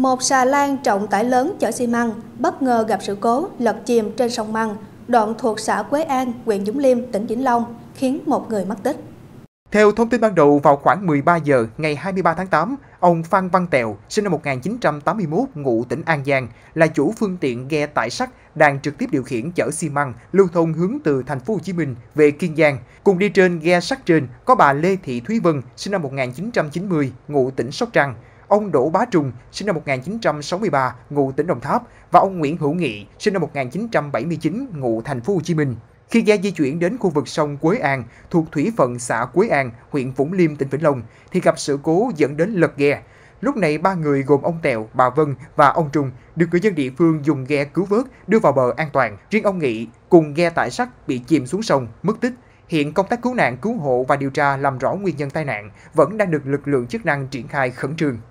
Một xà lan trọng tải lớn chở xi măng bất ngờ gặp sự cố lật chìm trên sông Măng, đoạn thuộc xã Quế An, huyện Dũng Liêm, tỉnh Vĩnh Long, khiến một người mất tích. Theo thông tin ban đầu, vào khoảng 13 giờ ngày 23 tháng 8, ông Phan Văn Tèo, sinh năm 1981, ngụ tỉnh An Giang, là chủ phương tiện ghe tải sắt đang trực tiếp điều khiển chở xi măng lưu thông hướng từ thành phố Hồ Chí Minh về Kiên Giang. Cùng đi trên ghe sắt trên có bà Lê Thị Thúy Vân, sinh năm 1990, ngụ tỉnh Sóc Trăng ông Đỗ Bá Trung, sinh năm 1963, ngụ tỉnh Đồng Tháp và ông Nguyễn Hữu Nghị, sinh năm 1979, ngụ thành phố Hồ Chí Minh. Khi ghe di chuyển đến khu vực sông Quế An thuộc thủy phận xã Quế An, huyện Vũng Liêm, tỉnh Vĩnh Long thì gặp sự cố dẫn đến lật ghe. Lúc này ba người gồm ông Tèo, bà Vân và ông Trung được người dân địa phương dùng ghe cứu vớt đưa vào bờ an toàn. Riêng ông Nghị cùng ghe tải sắt bị chìm xuống sông, mất tích. Hiện công tác cứu nạn, cứu hộ và điều tra làm rõ nguyên nhân tai nạn vẫn đang được lực lượng chức năng triển khai khẩn trương.